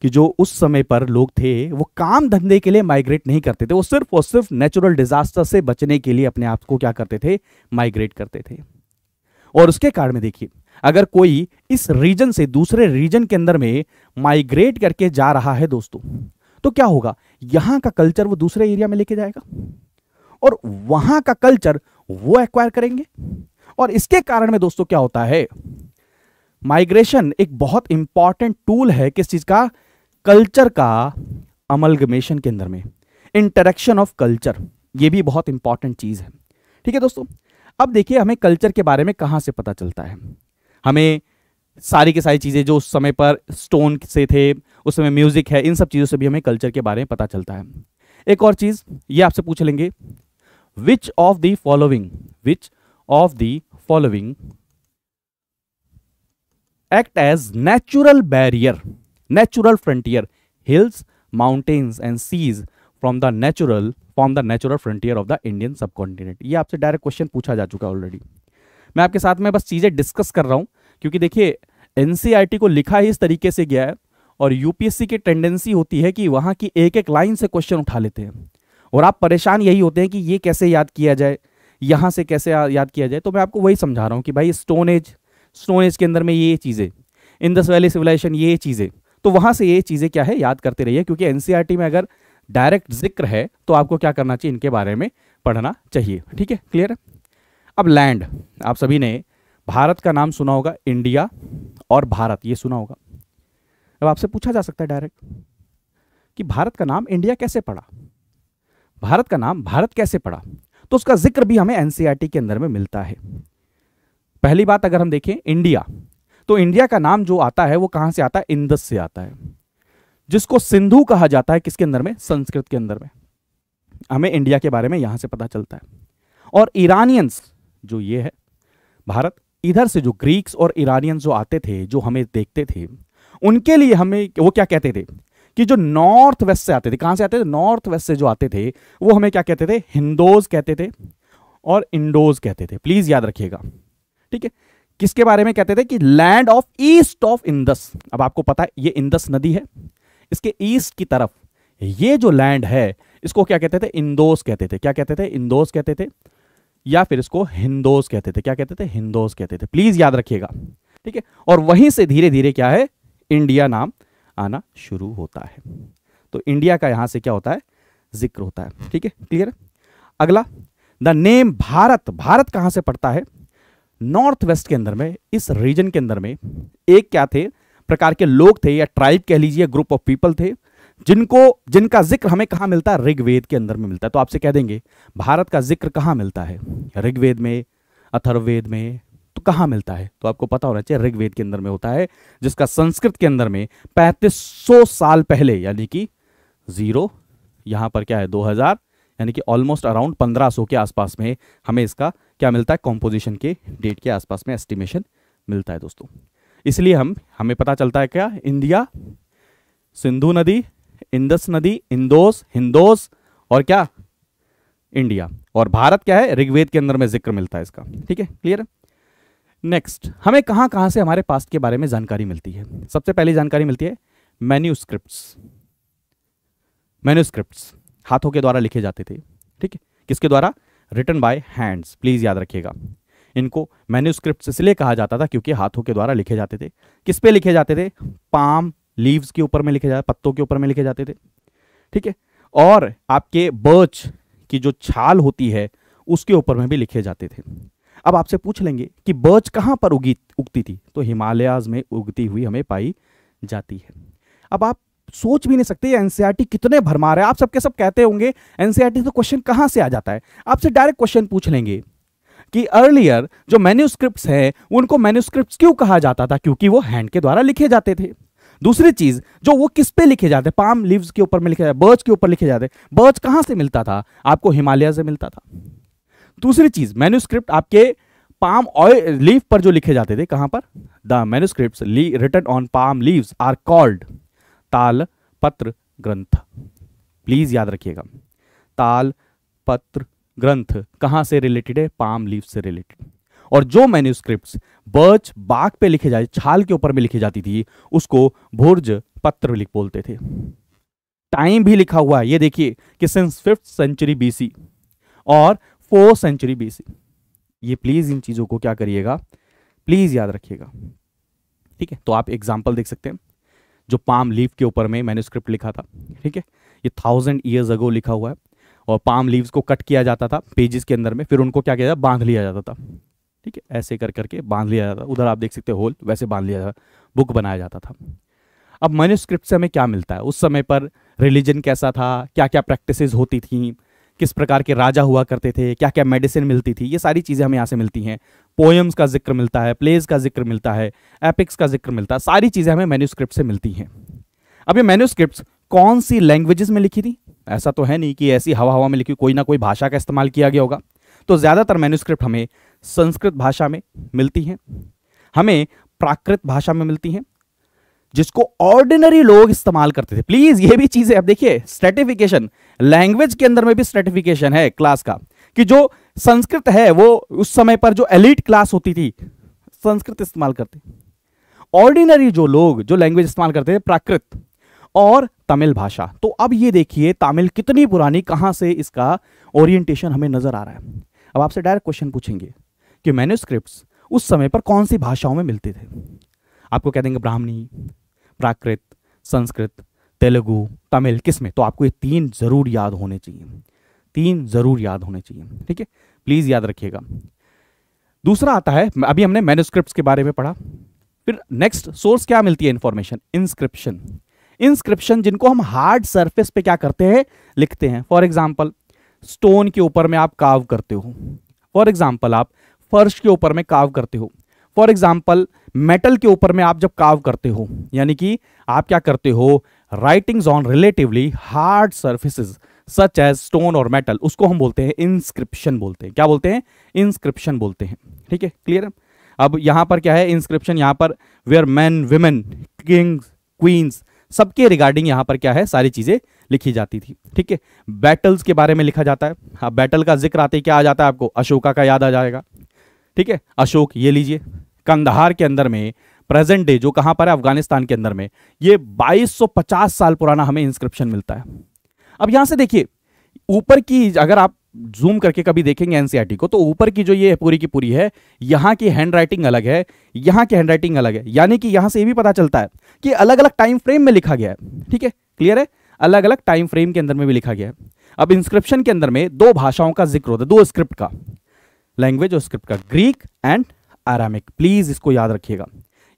कि जो उस समय पर लोग थे वो काम धंधे के लिए माइग्रेट नहीं करते थे वो सिर्फ और सिर्फ नेचुरल डिजास्टर से बचने के लिए अपने आप को क्या करते थे माइग्रेट करते थे और उसके कारण में देखिए अगर कोई इस रीजन से दूसरे रीजन के अंदर में माइग्रेट करके जा रहा है दोस्तों तो क्या होगा यहां का कल्चर वो दूसरे एरिया में लेके जाएगा और वहां का कल्चर वो एक्वायर करेंगे और इसके कारण में दोस्तों क्या होता है माइग्रेशन एक बहुत इंपॉर्टेंट टूल है किस चीज का कल्चर का अमलगमेशन के अंदर में इंटरेक्शन ऑफ कल्चर ये भी बहुत इंपॉर्टेंट चीज है ठीक है दोस्तों अब देखिए हमें कल्चर के बारे में कहां से पता चलता है हमें सारी की सारी चीज़ें जो उस समय पर स्टोन से थे उस समय म्यूज़िक है इन सब चीज़ों से भी हमें कल्चर के बारे में पता चलता है एक और चीज़ ये आपसे पूछ लेंगे which of the following which of the following act as natural barrier natural frontier hills mountains and seas from the natural from the natural frontier of the Indian continent ये आपसे डायरेक्ट क्वेश्चन पूछा जा चुका है already मैं आपके साथ में बस चीज़ें डिस्कस कर रहा हूँ क्योंकि देखिए एन e को लिखा ही इस तरीके से गया है और यूपीएससी की टेंडेंसी होती है कि वहाँ की एक एक लाइन से क्वेश्चन उठा लेते हैं और आप परेशान यही होते हैं कि ये कैसे याद किया जाए यहाँ से कैसे याद किया जाए तो मैं आपको वही समझा रहा हूँ कि भाई स्टोन एज स्टोन एज के अंदर में ये चीज़ें इंदस वैली सिविलाइजेशन ये चीज़ें तो वहाँ से ये चीज़ें क्या है याद करते रहिए क्योंकि एन e में अगर डायरेक्ट जिक्र है तो आपको क्या करना चाहिए इनके बारे में पढ़ना चाहिए ठीक है क्लियर है अब लैंड आप सभी ने भारत का नाम सुना होगा इंडिया और भारत ये सुना होगा अब आपसे पूछा जा सकता है डायरेक्ट कि भारत का नाम इंडिया कैसे पड़ा भारत का नाम भारत कैसे पड़ा तो उसका जिक्र भी हमें एनसीईआरटी e के अंदर में मिलता है पहली बात अगर हम देखें इंडिया तो इंडिया का नाम जो आता है वो कहां से आता है इंदस से आता है जिसको सिंधु कहा जाता है किसके अंदर में संस्कृत के अंदर में हमें इंडिया के बारे में यहां से पता चलता है और ईरानियंस जो ये है भारत इधर से जो ग्रीक्स और ईरानियन जो आते थे जो हमें देखते थे उनके लिए हमें वो क्या कहते थे कि जो नॉर्थ वेस्ट से आते थे कहां से आते थे नॉर्थ वेस्ट से जो आते थे वो हमें क्या कहते थे हिंदोज कहते थे और इंडोज कहते थे प्लीज याद रखिएगा ठीक है किसके बारे में कहते थे कि land of east of Indus अब आपको पता है ये इंदस नदी है इसके ईस्ट की तरफ ये जो लैंड है इसको क्या कहते थे इंदोस कहते थे क्या कहते थे इंदोस कहते थे या फिर इसको हिंदोज कहते थे क्या कहते थे हिंदोज कहते थे प्लीज याद रखिएगा ठीक है और वहीं से धीरे धीरे क्या है इंडिया नाम आना शुरू होता है तो इंडिया का यहां से क्या होता है जिक्र होता है ठीक है क्लियर अगला द नेम भारत भारत कहां से पड़ता है नॉर्थ वेस्ट के अंदर में इस रीजन के अंदर में एक क्या थे प्रकार के लोग थे या ट्राइब कह लीजिए ग्रुप ऑफ पीपल थे जिनको जिनका जिक्र हमें कहाँ मिलता है ऋग्वेद के अंदर में मिलता है तो आपसे कह देंगे भारत का जिक्र कहाँ मिलता है ऋग्वेद में अथर्ववेद में तो कहाँ मिलता है तो आपको पता होना चाहिए ऋग्वेद के अंदर में होता है जिसका संस्कृत के अंदर में पैंतीस साल पहले यानी कि जीरो यहाँ पर क्या है दो यानी कि ऑलमोस्ट अराउंड पंद्रह के आसपास में हमें इसका क्या मिलता है कॉम्पोजिशन के डेट के आसपास में एस्टिमेशन मिलता है दोस्तों इसलिए हम हमें पता चलता है क्या इंडिया सिंधु नदी इंदस नदी इंदोस हिंदोस और क्या इंडिया और भारत क्या है ऋग्वेद के अंदर में जिक्र मिलता है इसका ठीक है क्लियर है नेक्स्ट हमें कहां कहां से हमारे पास्ट के बारे में जानकारी मिलती है सबसे पहली जानकारी मिलती है मैन्यूस्क्रिप्ट्स मैन्यूस्क्रिप्ट्स हाथों के द्वारा लिखे जाते थे ठीक है किसके द्वारा रिटर्न बाय हैंड्स प्लीज याद रखिएगा इनको मैन्यूस्क्रिप्ट इसलिए कहा जाता था क्योंकि हाथों के द्वारा लिखे जाते थे किस पे लिखे जाते थे पाम लीव्स के ऊपर में लिखे जाते पत्तों के ऊपर में लिखे जाते थे ठीक है और आपके बर्च की जो छाल होती है उसके ऊपर में भी लिखे जाते थे अब आपसे पूछ लेंगे कि बर्च कहाँ पर उगी उगती थी तो हिमालयाज में उगती हुई हमें पाई जाती है अब आप सोच भी नहीं सकते ये एनसीईआरटी e कितने भरमा रहे आप सबके सब कहते होंगे एनसीईआरटी e से क्वेश्चन कहाँ से आ जाता है आपसे डायरेक्ट क्वेश्चन पूछ लेंगे कि अर्लियर जो मेन्यूस्क्रिप्ट हैं उनको मेन्यूस्क्रिप्ट क्यों कहा जाता था क्योंकि वो हैंड के द्वारा लिखे जाते थे दूसरी चीज जो वो किस पे लिखे जाते हैं पाम लीव्स के ऊपर में लिखे जाते बर्च के ऊपर लिखे जाते हैं बर्च कहां से मिलता था आपको हिमालय से मिलता था दूसरी चीज मैन्यूस्क्रिप्ट आपके पाम ऑयल लीव पर जो लिखे जाते थे कहां पर the manuscript written on palm leaves are called ताल पत्र ग्रंथ प्लीज याद रखिएगा ताल पत्र ग्रंथ कहां से रिलेटेड है पाम लीव से रिलेटेड और जो मैन्यूस्क्रिप्ट बर्च बाग पे लिखे जाए छाल के ऊपर में लिखी जाती थी उसको भुर्ज पत्र लिख बोलते थे टाइम भी लिखा हुआ है ये देखिए कि सिंस फिफ्थ सेंचुरी बीसी और फोर्थ सेंचुरी बीसी ये प्लीज इन चीजों को क्या करिएगा प्लीज याद रखिएगा ठीक है तो आप एग्जांपल देख सकते हैं जो पाम लीव के ऊपर में मैन्यूस्क्रिप्ट लिखा था ठीक है ये थाउजेंड ईयर्स अगो लिखा हुआ है और पाम लीव्स को कट किया जाता था पेजेस के अंदर में फिर उनको क्या किया जाता बांध लिया जाता था ठीक है ऐसे कर करके बांध लिया जाता उधर आप देख सकते होल वैसे बांध लिया जाता बुक बनाया जाता था अब मैन्यूस्क्रिप्ट से हमें क्या मिलता है उस समय पर रिलीजन कैसा था क्या क्या प्रैक्टिसेस होती थी किस प्रकार के राजा हुआ करते थे क्या क्या मेडिसिन मिलती थी ये सारी चीज़ें हमें यहाँ से मिलती हैं पोएम्स का जिक्र मिलता है प्लेज का जिक्र मिलता है एपिक्स का जिक्र मिलता है सारी चीज़ें हमें मैन्यूस्क्रिप्ट से मिलती हैं अब ये मैन्यूस्क्रिप्ट कौन सी लैंग्वेजेस में लिखी थी ऐसा तो है नहीं कि ऐसी हवा हवा में लिखी कोई ना कोई भाषा का इस्तेमाल किया गया होगा तो ज़्यादातर मैन्यूस्क्रिप्ट हमें संस्कृत भाषा में मिलती हैं हमें प्राकृत भाषा में मिलती हैं जिसको ऑर्डिनरी लोग इस्तेमाल करते थे प्लीज ये भी चीजें अब देखिए स्ट्रेटिफिकेशन लैंग्वेज के अंदर में भी स्ट्रेटिफिकेशन है क्लास का कि जो संस्कृत है वो उस समय पर जो एलिट क्लास होती थी संस्कृत इस्तेमाल करते ऑर्डिनरी जो लोग जो लैंग्वेज इस्तेमाल करते थे प्राकृत और तमिल भाषा तो अब ये देखिए तमिल कितनी पुरानी कहां से इसका ओरिएंटेशन हमें नजर आ रहा है अब आपसे डायरेक्ट क्वेश्चन पूछेंगे कि मैन्यूस्क्रिप्ट्स उस समय पर कौन सी भाषाओं में मिलते थे आपको कह देंगे ब्राह्मणी प्राकृत संस्कृत तेलुगु तमिल किस में तो आपको ये तीन ज़रूर याद होने चाहिए तीन ज़रूर याद होने चाहिए ठीक है प्लीज़ याद रखिएगा दूसरा आता है अभी हमने मैन्यूस्क्रिप्ट के बारे में पढ़ा फिर नेक्स्ट सोर्स क्या मिलती है इंफॉर्मेशन इंस्क्रिप्शन इंस्क्रिप्शन जिनको हम हार्ड सरफेस पे क्या करते हैं लिखते हैं फॉर एग्जाम्पल स्टोन के ऊपर में आप काव करते हो फॉर एग्जाम्पल आप फर्श के ऊपर में काव करते हो फॉर एग्जाम्पल मेटल के ऊपर में आप जब काव करते हो यानी कि आप क्या करते हो writings on relatively hard surfaces such as stone और मेटल उसको हम बोलते हैं इंस्क्रिप्शन बोलते हैं क्या बोलते हैं इंस्क्रिप्शन बोलते हैं ठीक है क्लियर अब यहां पर क्या है इंस्क्रिप्शन यहां पर where man women kings queens सबके रिगार्डिंग यहां पर क्या है सारी चीज़ें लिखी जाती थी ठीक है बैटल्स के बारे में लिखा जाता है अब बैटल का जिक्र आते क्या आ जाता है आपको अशोका का याद आ जाएगा ठीक है अशोक ये लीजिए कंधार के अंदर में प्रेजेंट डे जो कहां पर है अफगानिस्तान के अंदर में ये 2250 साल पुराना हमें इंस्क्रिप्शन मिलता है अब यहां से देखिए ऊपर की अगर आप जूम करके कभी देखेंगे एनसीआरटी e को तो ऊपर की जो ये पूरी की पूरी है यहां की हैंड राइटिंग अलग है यहां की हैंड राइटिंग अलग है यानी कि यहां से यह भी पता चलता है कि अलग अलग टाइम फ्रेम में लिखा गया है ठीक है क्लियर है अलग अलग टाइम फ्रेम के अंदर में भी लिखा गया है अब इंस्क्रिप्शन के अंदर में दो भाषाओं का जिक्र होता है दो स्क्रिप्ट का लैंग्वेज और स्क्रिप्ट का ग्रीक एंड आरामिक प्लीज इसको याद रखिएगा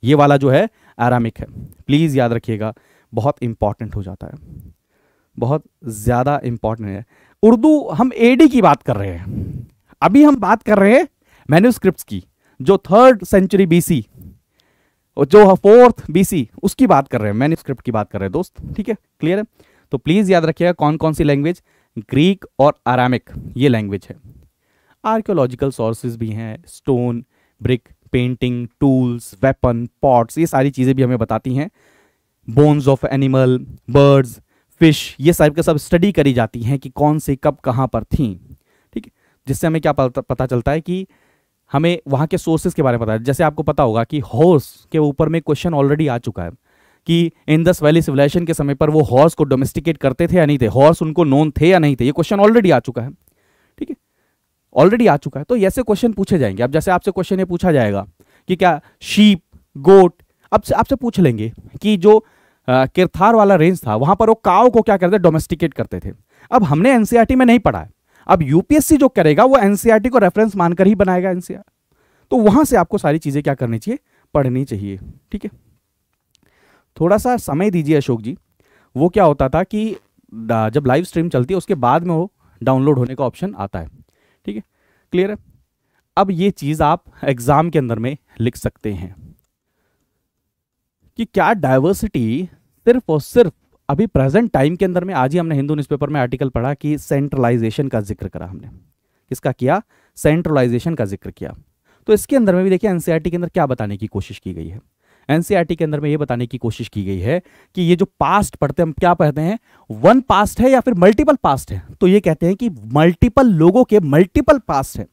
ये वाला जो है आरामिक है प्लीज याद रखिएगा बहुत इंपॉर्टेंट हो जाता है बहुत ज्यादा इंपॉर्टेंट है उर्दू हम एडी की बात कर रहे हैं अभी हम बात कर रहे हैं मैन्यूस्क्रिप्ट की जो थर्ड सेंचुरी बीसी और जो फोर्थ बीसी उसकी बात कर रहे हैं मैन्यूस्क्रिप्ट की बात कर रहे हैं दोस्त ठीक है क्लियर है तो प्लीज याद रखिएगा कौन कौन सी लैंग्वेज ग्रीक और आरामिक ये लैंग्वेज है आर्कियोलॉजिकल सोर्सेज भी हैं stone brick painting tools weapon pots ये सारी चीज़ें भी हमें बताती हैं bones of animal birds fish ये सब के सब स्टडी करी जाती हैं कि कौन से कब कहाँ पर थी ठीक है जिससे हमें क्या पता चलता है कि हमें वहाँ के सोर्सेज के बारे में पता है जैसे आपको पता होगा कि हॉर्स के ऊपर में क्वेश्चन ऑलरेडी आ चुका है कि इंदस वैली सिविलाइजेशन के समय पर वो हॉर्स को डोमेस्टिकेट करते थे या नहीं थे हॉर्स उनको नोन थे या नहीं थे ये क्वेश्चन ऑलरेडी आ चुका है ऑलरेडी आ चुका है तो ऐसे क्वेश्चन पूछे जाएंगे अब जैसे आपसे क्वेश्चन ये पूछा जाएगा कि क्या शीप गोट अब से आपसे पूछ लेंगे कि जो किरथार वाला रेंज था वहां पर वो काव को क्या करते डोमेस्टिकेट करते थे अब हमने एनसीईआरटी e में नहीं पढ़ा है अब यूपीएससी जो करेगा वो एनसीआर e को रेफरेंस मानकर ही बनाएगा एनसीआर e तो वहां से आपको सारी चीजें क्या करनी चाहिए पढ़नी चाहिए ठीक है थोड़ा सा समय दीजिए अशोक जी वो क्या होता था कि जब लाइव स्ट्रीम चलती है उसके बाद में वो डाउनलोड होने का ऑप्शन आता है क्लियर है अब ये चीज आप एग्जाम के अंदर में लिख सकते हैं कि क्या डायवर्सिटी सिर्फ और सिर्फ अभी प्रेजेंट टाइम के अंदर में आज ही हमने हिंदू न्यूज़पेपर में आर्टिकल पढ़ा कि सेंट्रलाइजेशन का जिक्र करा हमने किसका किया सेंट्रलाइजेशन का जिक्र किया तो इसके अंदर में भी देखिए एनसीईआरटी e के अंदर क्या बताने की कोशिश की गई है एनसीईआरटी के अंदर में ये बताने की कोशिश की गई है कि ये जो पास्ट पढ़ते हैं हम क्या पढ़ते हैं वन पास्ट है या फिर मल्टीपल पास्ट है तो ये कहते हैं कि मल्टीपल लोगों के मल्टीपल पास्ट है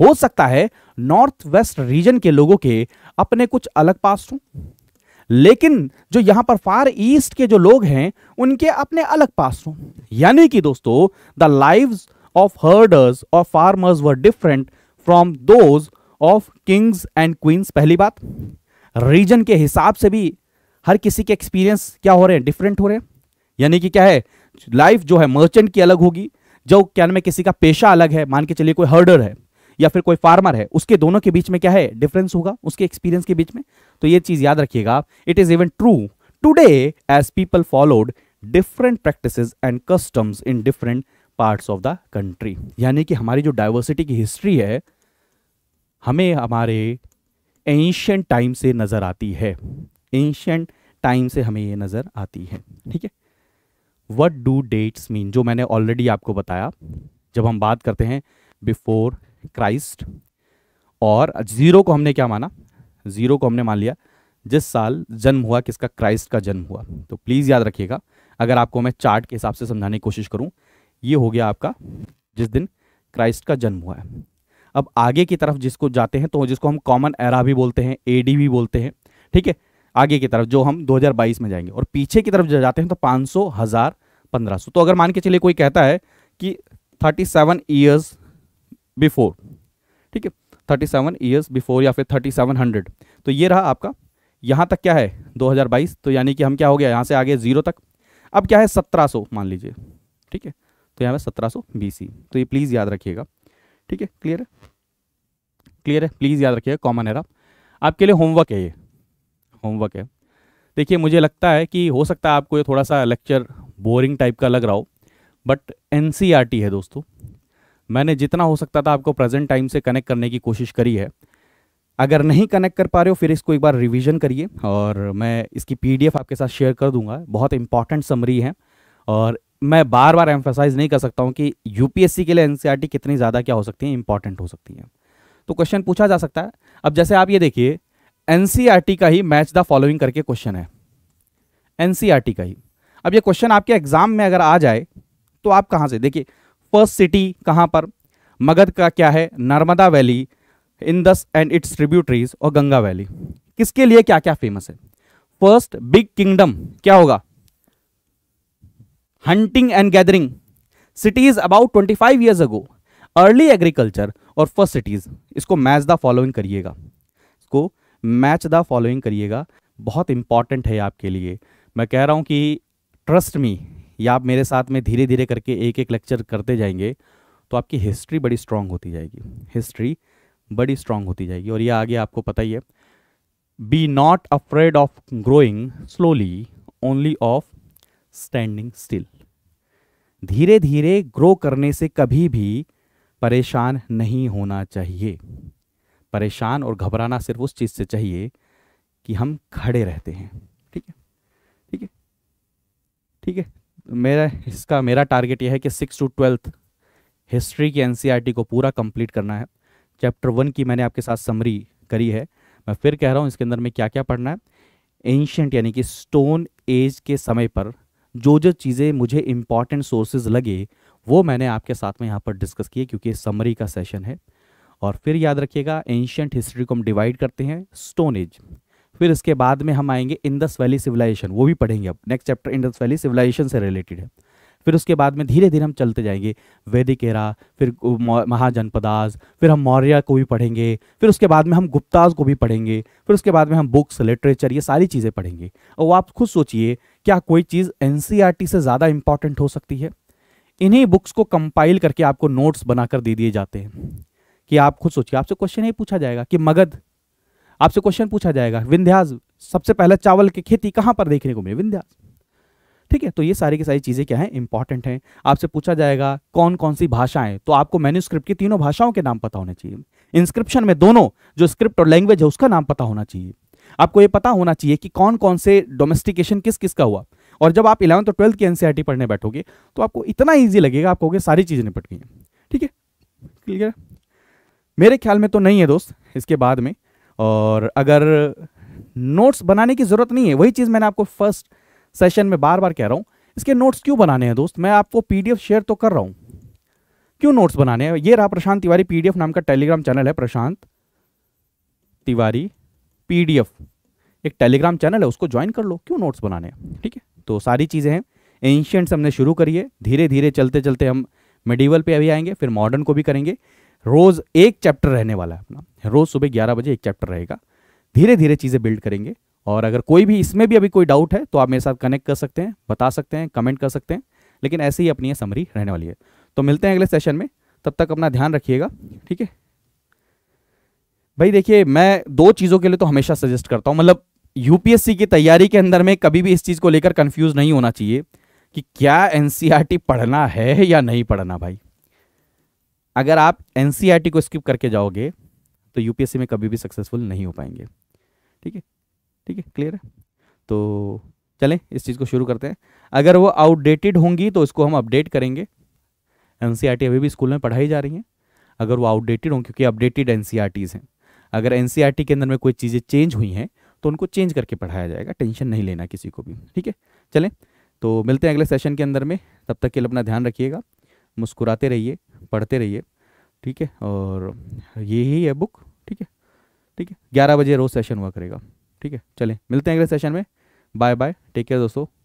हो सकता है नॉर्थ वेस्ट रीजन के लोगों के अपने कुछ अलग पास्ट हों लेकिन जो यहां पर फार ईस्ट के जो लोग हैं उनके अपने अलग पास्ट हों यानी कि दोस्तों द लाइव ऑफ हर्डर्स और farmers were different from those of kings and queens पहली बात रीजन के हिसाब से भी हर किसी के एक्सपीरियंस क्या हो रहे हैं डिफरेंट हो रहे हैं यानी कि क्या है लाइफ जो है मर्चेंट की अलग होगी जो क्या में किसी का पेशा अलग है मान के चलिए कोई हर्डर है या फिर कोई फार्मर है उसके दोनों के बीच में क्या है डिफरेंस होगा उसके एक्सपीरियंस के बीच में तो ये चीज याद रखिएगा it is even true today as people followed different practice and customs in different parts of the country यानी कि हमारी जो डाइवर्सिटी की हिस्ट्री है हमें हमारे एंशियंट टाइम से नज़र आती है एंशियंट टाइम से हमें ये नज़र आती है ठीक है वट डू डेट्स मीन जो मैंने ऑलरेडी आपको बताया जब हम बात करते हैं बिफोर क्राइस्ट और ज़ीरो को हमने क्या माना ज़ीरो को हमने मान लिया जिस साल जन्म हुआ किसका क्राइस्ट का जन्म हुआ तो प्लीज़ याद रखिएगा अगर आपको मैं चार्ट के हिसाब से समझाने की कोशिश करूँ ये हो गया आपका जिस दिन क्राइस्ट का जन्म हुआ है अब आगे की तरफ जिसको जाते हैं तो जिसको हम कॉमन एरा भी बोलते हैं ए भी बोलते हैं ठीक है आगे की तरफ जो हम 2022 में जाएंगे और पीछे की तरफ जाते हैं तो 500 हजार सौ तो अगर मान के चलिए कोई कहता है कि 37 सेवन ईयर्स बिफोर ठीक है 37 सेवन ईयर्स बिफोर या फिर 3700 तो ये रहा आपका यहाँ तक क्या है 2022 तो यानी कि हम क्या हो गया यहाँ से आगे जीरो तक अब क्या है 1700 मान लीजिए ठीक है तो यहाँ पे 1700 बीसी तो ये प्लीज़ याद रखिएगा ठीक है क्लियर है क्लियर है प्लीज़ याद रखिएगा कॉमन है आपके लिए होमवर्क है ये होमवर्क है देखिए मुझे लगता है कि हो सकता है आपको ये थोड़ा सा लेक्चर बोरिंग टाइप का लग रहा हो बट एन e है दोस्तों मैंने जितना हो सकता था आपको प्रेजेंट टाइम से कनेक्ट करने की कोशिश करी है अगर नहीं कनेक्ट कर पा रहे हो फिर इसको एक बार रिवीजन करिए और मैं इसकी पीडीएफ आपके साथ शेयर कर दूंगा बहुत इंपॉर्टेंट समरी है और मैं बार बार एम्फेसाइज नहीं कर सकता हूँ कि यूपीएससी के लिए एनसीईआरटी e कितनी ज़्यादा क्या हो सकती है इंपॉर्टेंट हो सकती है तो क्वेश्चन पूछा जा सकता है अब जैसे आप ये देखिए एनसीईआरटी e का ही मैच द फॉलोइंग करके क्वेश्चन है एनसीईआरटी e का ही अब ये क्वेश्चन आपके एग्जाम में अगर आ जाए तो आप कहाँ से देखिए फर्स्ट सिटी कहाँ पर मगध का क्या है Narmada valley Indus and its tributaries और गंगा वैली किसके लिए क्या क्या फेमस है फर्स्ट बिग किंगडम क्या होगा hunting and gathering cities about twenty five years ago early agriculture और फर्स्ट सिटीज इसको मैच द फॉलोइंग करिएगा इसको मैच द फॉलोइंग करिएगा बहुत इंपॉर्टेंट है आपके लिए मैं कह रहा हूँ कि ट्रस्ट मी या आप मेरे साथ में धीरे धीरे करके एक एक लेक्चर करते जाएंगे तो आपकी हिस्ट्री बड़ी स्ट्रांग होती जाएगी हिस्ट्री बड़ी स्ट्रांग होती जाएगी और ये आगे आपको पता ही है be not afraid of growing slowly only of standing still धीरे धीरे ग्रो करने से कभी भी परेशान नहीं होना चाहिए परेशान और घबराना सिर्फ उस चीज़ से चाहिए कि हम खड़े रहते हैं ठीक है ठीक है ठीक है मेरा इसका मेरा टारगेट यह है कि सिक्स टू ट्वेल्थ हिस्ट्री की एनसीईआरटी e को पूरा कंप्लीट करना है चैप्टर वन की मैंने आपके साथ समरी करी है मैं फिर कह रहा हूँ इसके अंदर में क्या क्या पढ़ना है एंशियंट यानी कि स्टोन एज के समय पर जो जो चीज़ें मुझे इम्पॉर्टेंट सोर्सेज लगे वो मैंने आपके साथ में यहाँ पर डिस्कस किए क्योंकि समरी का सेशन है और फिर याद रखिएगा एंशियंट हिस्ट्री को हम डिवाइड करते हैं स्टोन एज फिर इसके बाद में हम आएंगे इंदस वैली सिविलाइजेशन वो भी पढ़ेंगे अब next chapter Indus valley civilisation से रिलेटेड है फिर उसके बाद में धीरे धीरे हम चलते जाएंगे वैदिक एरा फिर महाजनपदास फिर हम मौर्य को भी पढ़ेंगे फिर उसके बाद में हम गुप्ताज को भी पढ़ेंगे फिर उसके बाद में हम बुक्स लिटरेचर ये सारी चीज़ें पढ़ेंगे और आप खुद सोचिए क्या कोई चीज़ एन से ज़्यादा इंपॉर्टेंट हो सकती है इन्हीं बुक्स को कंपाइल करके आपको नोट्स बनाकर दे दिए जाते हैं कि आप खुद सोचिए आपसे क्वेश्चन ही पूछा जाएगा कि मगध आपसे क्वेश्चन पूछा जाएगा विंध्याज सबसे पहले चावल की खेती कहाँ पर देखने को मिले विंध्याज ठीक है तो ये सारी की सारी चीज़ें क्या है इंपॉर्टेंट है आपसे पूछा जाएगा कौन कौन सी भाषाएं तो आपको मैन्यूस्क्रिप्ट की तीनों भाषाओं के नाम पता होने चाहिए इंस्क्रिप्शन में दोनों जो स्क्रिप्ट और लैंग्वेज है उसका नाम पता होना चाहिए आपको ये पता होना चाहिए कि कौन कौन से डोमेस्टिकेशन किस किस का हुआ और जब आप इलेवंथ और ट्वेल्थ की एनसीआर e पढ़ने बैठोगे तो आपको इतना ईजी लगेगा आप कहोगे सारी चीज़ें निपट गई ठीक है क्लियर मेरे ख्याल में तो नहीं है दोस्त इसके बाद में और अगर नोट्स बनाने की ज़रूरत नहीं है वही चीज़ मैंने आपको फर्स्ट सेशन में बार बार कह रहा हूँ इसके नोट्स क्यों बनाने हैं दोस्त मैं आपको पीडीएफ शेयर तो कर रहा हूँ क्यों नोट्स बनाने हैं ये रहा प्रशांत तिवारी पीडीएफ नाम का टेलीग्राम चैनल है प्रशांत तिवारी पीडीएफ एक टेलीग्राम चैनल है उसको ज्वाइन कर लो क्यों नोट्स बनाने हैं ठीक है तो सारी चीज़ें हैं एंशियंट से हमने शुरू करी है धीरे धीरे चलते चलते हम मेडिवल पे अभी आएंगे फिर मॉडर्न को भी करेंगे रोज़ एक चैप्टर रहने वाला है अपना रोज़ सुबह ग्यारह बजे एक चैप्टर रहेगा धीरे धीरे चीज़ें बिल्ड करेंगे और अगर कोई भी इसमें भी अभी कोई डाउट है तो आप मेरे साथ कनेक्ट कर सकते हैं बता सकते हैं कमेंट कर सकते हैं लेकिन ऐसे ही अपनी ये समरी रहने वाली है तो मिलते हैं अगले सेशन में तब तक अपना ध्यान रखिएगा ठीक है भाई देखिए मैं दो चीज़ों के लिए तो हमेशा सजेस्ट करता हूँ मतलब यूपीएससी की तैयारी के अंदर में कभी भी इस चीज़ को लेकर कन्फ्यूज़ नहीं होना चाहिए कि क्या एन e पढ़ना है या नहीं पढ़ना भाई अगर आप एन e को स्किप करके जाओगे तो यूपीएससी में कभी भी सक्सेसफुल नहीं हो पाएंगे ठीक है ठीक है क्लियर है तो चलें इस चीज़ को शुरू करते हैं अगर वो आउटडेटेड होंगी तो इसको हम अपडेट करेंगे एन e अभी भी स्कूल में पढ़ाई जा रही हैं अगर वो आउटडेटेड होंगे क्योंकि अपडेटेड एन e हैं अगर एन e के अंदर में कोई चीज़ें चेंज हुई हैं तो उनको चेंज करके पढ़ाया जाएगा टेंशन नहीं लेना किसी को भी ठीक है चलें तो मिलते हैं अगले सेशन के अंदर में तब तक के लिए अपना ध्यान रखिएगा मुस्कुराते रहिए पढ़ते रहिए ठीक है और यही है बुक ठीक है ठीक है ग्यारह बजे रोज़ सेशन हुआ करेगा ठीक है चलें मिलते हैं अगले सेशन में बाय बाय टेक केयर दोस्तों